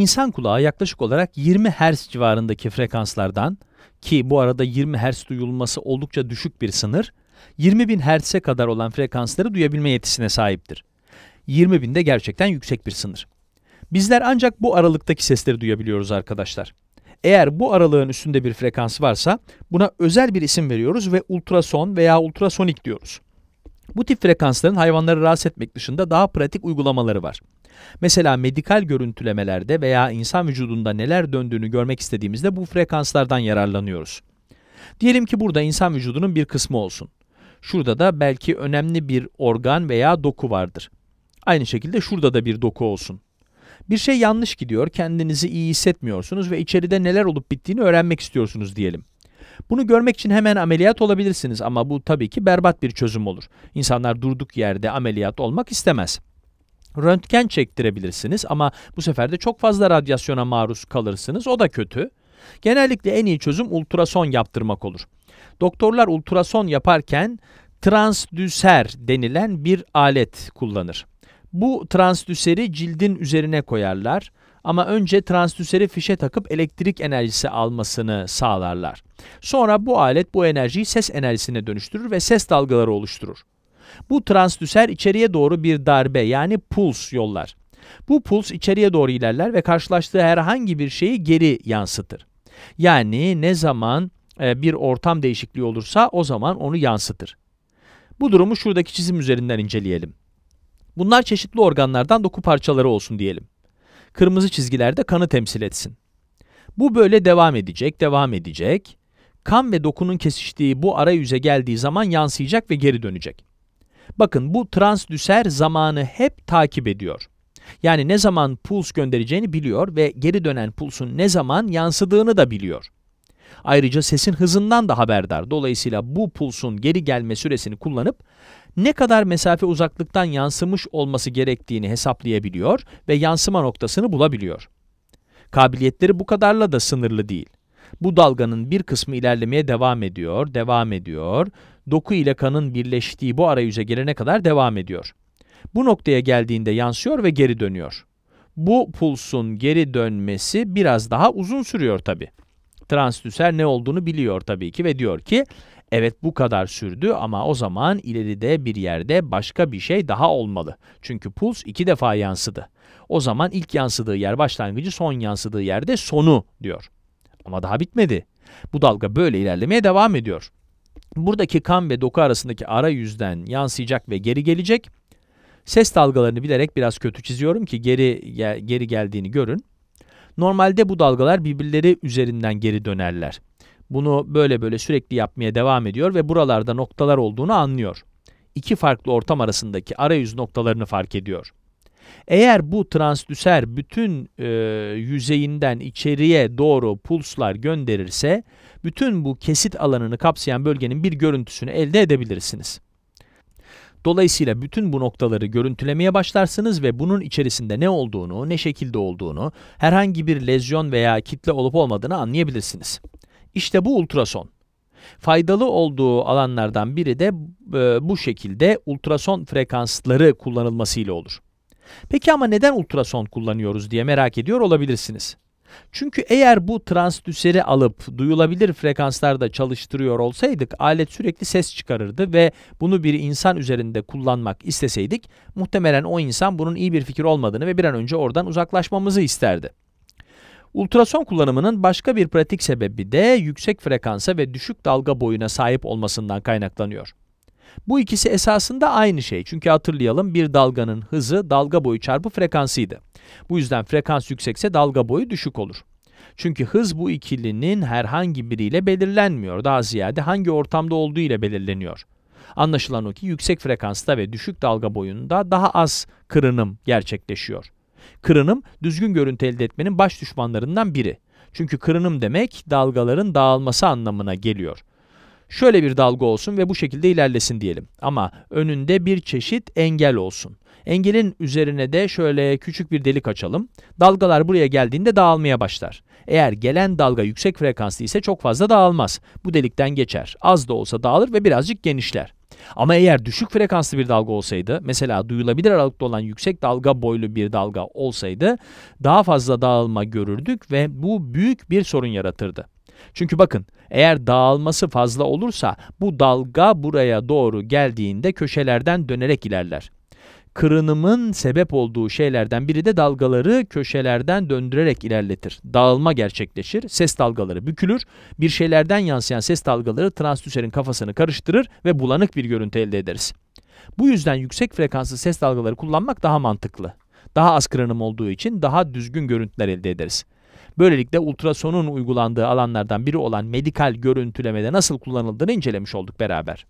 İnsan kulağı yaklaşık olarak 20 Hz civarındaki frekanslardan ki bu arada 20 Hz duyulması oldukça düşük bir sınır, 20.000 Hz'e kadar olan frekansları duyabilme yetisine sahiptir. 20.000 de gerçekten yüksek bir sınır. Bizler ancak bu aralıktaki sesleri duyabiliyoruz arkadaşlar. Eğer bu aralığın üstünde bir frekans varsa buna özel bir isim veriyoruz ve ultrason veya ultrasonik diyoruz. Bu tip frekansların hayvanları rahatsız etmek dışında daha pratik uygulamaları var. Mesela medikal görüntülemelerde veya insan vücudunda neler döndüğünü görmek istediğimizde bu frekanslardan yararlanıyoruz. Diyelim ki burada insan vücudunun bir kısmı olsun. Şurada da belki önemli bir organ veya doku vardır. Aynı şekilde şurada da bir doku olsun. Bir şey yanlış gidiyor, kendinizi iyi hissetmiyorsunuz ve içeride neler olup bittiğini öğrenmek istiyorsunuz diyelim. Bunu görmek için hemen ameliyat olabilirsiniz ama bu tabii ki berbat bir çözüm olur. İnsanlar durduk yerde ameliyat olmak istemez röntgen çektirebilirsiniz ama bu sefer de çok fazla radyasyona maruz kalırsınız. O da kötü. Genellikle en iyi çözüm ultrason yaptırmak olur. Doktorlar ultrason yaparken transdüser denilen bir alet kullanır. Bu transdüseri cildin üzerine koyarlar ama önce transdüseri fişe takıp elektrik enerjisi almasını sağlarlar. Sonra bu alet bu enerjiyi ses enerjisine dönüştürür ve ses dalgaları oluşturur. Bu transdüser içeriye doğru bir darbe yani puls yollar. Bu puls içeriye doğru ilerler ve karşılaştığı herhangi bir şeyi geri yansıtır. Yani ne zaman e, bir ortam değişikliği olursa o zaman onu yansıtır. Bu durumu şuradaki çizim üzerinden inceleyelim. Bunlar çeşitli organlardan doku parçaları olsun diyelim. Kırmızı çizgilerde kanı temsil etsin. Bu böyle devam edecek, devam edecek. Kan ve dokunun kesiştiği bu ara yüze geldiği zaman yansıyacak ve geri dönecek. Bakın bu transdüser zamanı hep takip ediyor. Yani ne zaman puls göndereceğini biliyor ve geri dönen pulsun ne zaman yansıdığını da biliyor. Ayrıca sesin hızından da haberdar. Dolayısıyla bu pulsun geri gelme süresini kullanıp ne kadar mesafe uzaklıktan yansımış olması gerektiğini hesaplayabiliyor ve yansıma noktasını bulabiliyor. Kabiliyetleri bu kadarla da sınırlı değil. Bu dalganın bir kısmı ilerlemeye devam ediyor, devam ediyor. Doku ile kanın birleştiği bu arayüze gelene kadar devam ediyor. Bu noktaya geldiğinde yansıyor ve geri dönüyor. Bu pulsun geri dönmesi biraz daha uzun sürüyor tabi. Transdüser ne olduğunu biliyor tabii ki ve diyor ki evet bu kadar sürdü ama o zaman ileride bir yerde başka bir şey daha olmalı. Çünkü puls iki defa yansıdı. O zaman ilk yansıdığı yer başlangıcı son yansıdığı yerde sonu diyor. Ama daha bitmedi. Bu dalga böyle ilerlemeye devam ediyor. Buradaki kan ve doku arasındaki ara yüzden yansıyacak ve geri gelecek. Ses dalgalarını bilerek biraz kötü çiziyorum ki geri geri geldiğini görün. Normalde bu dalgalar birbirleri üzerinden geri dönerler. Bunu böyle böyle sürekli yapmaya devam ediyor ve buralarda noktalar olduğunu anlıyor. İki farklı ortam arasındaki arayüz noktalarını fark ediyor. Eğer bu transdüser bütün e, yüzeyinden içeriye doğru pulslar gönderirse bütün bu kesit alanını kapsayan bölgenin bir görüntüsünü elde edebilirsiniz. Dolayısıyla bütün bu noktaları görüntülemeye başlarsınız ve bunun içerisinde ne olduğunu, ne şekilde olduğunu, herhangi bir lezyon veya kitle olup olmadığını anlayabilirsiniz. İşte bu ultrason. Faydalı olduğu alanlardan biri de e, bu şekilde ultrason frekansları kullanılmasıyla olur. Peki ama neden ultrason kullanıyoruz diye merak ediyor olabilirsiniz. Çünkü eğer bu transdüseri alıp duyulabilir frekanslarda çalıştırıyor olsaydık alet sürekli ses çıkarırdı ve bunu bir insan üzerinde kullanmak isteseydik muhtemelen o insan bunun iyi bir fikir olmadığını ve bir an önce oradan uzaklaşmamızı isterdi. Ultrason kullanımının başka bir pratik sebebi de yüksek frekansa ve düşük dalga boyuna sahip olmasından kaynaklanıyor. Bu ikisi esasında aynı şey. Çünkü hatırlayalım bir dalganın hızı dalga boyu çarpı frekansıydı. Bu yüzden frekans yüksekse dalga boyu düşük olur. Çünkü hız bu ikilinin herhangi biriyle belirlenmiyor. Daha ziyade hangi ortamda olduğu ile belirleniyor. Anlaşılan o ki yüksek frekansta ve düşük dalga boyunda daha az kırınım gerçekleşiyor. Kırınım düzgün görüntü elde etmenin baş düşmanlarından biri. Çünkü kırınım demek dalgaların dağılması anlamına geliyor. Şöyle bir dalga olsun ve bu şekilde ilerlesin diyelim. Ama önünde bir çeşit engel olsun. Engelin üzerine de şöyle küçük bir delik açalım. Dalgalar buraya geldiğinde dağılmaya başlar. Eğer gelen dalga yüksek frekanslı ise çok fazla dağılmaz. Bu delikten geçer. Az da olsa dağılır ve birazcık genişler. Ama eğer düşük frekanslı bir dalga olsaydı, mesela duyulabilir aralıkta olan yüksek dalga boylu bir dalga olsaydı, daha fazla dağılma görürdük ve bu büyük bir sorun yaratırdı. Çünkü bakın eğer dağılması fazla olursa bu dalga buraya doğru geldiğinde köşelerden dönerek ilerler. Kırınımın sebep olduğu şeylerden biri de dalgaları köşelerden döndürerek ilerletir. Dağılma gerçekleşir, ses dalgaları bükülür, bir şeylerden yansıyan ses dalgaları transdüserin kafasını karıştırır ve bulanık bir görüntü elde ederiz. Bu yüzden yüksek frekanslı ses dalgaları kullanmak daha mantıklı. Daha az kırınım olduğu için daha düzgün görüntüler elde ederiz. Böylelikle ultrasonun uygulandığı alanlardan biri olan medikal görüntülemede nasıl kullanıldığını incelemiş olduk beraber.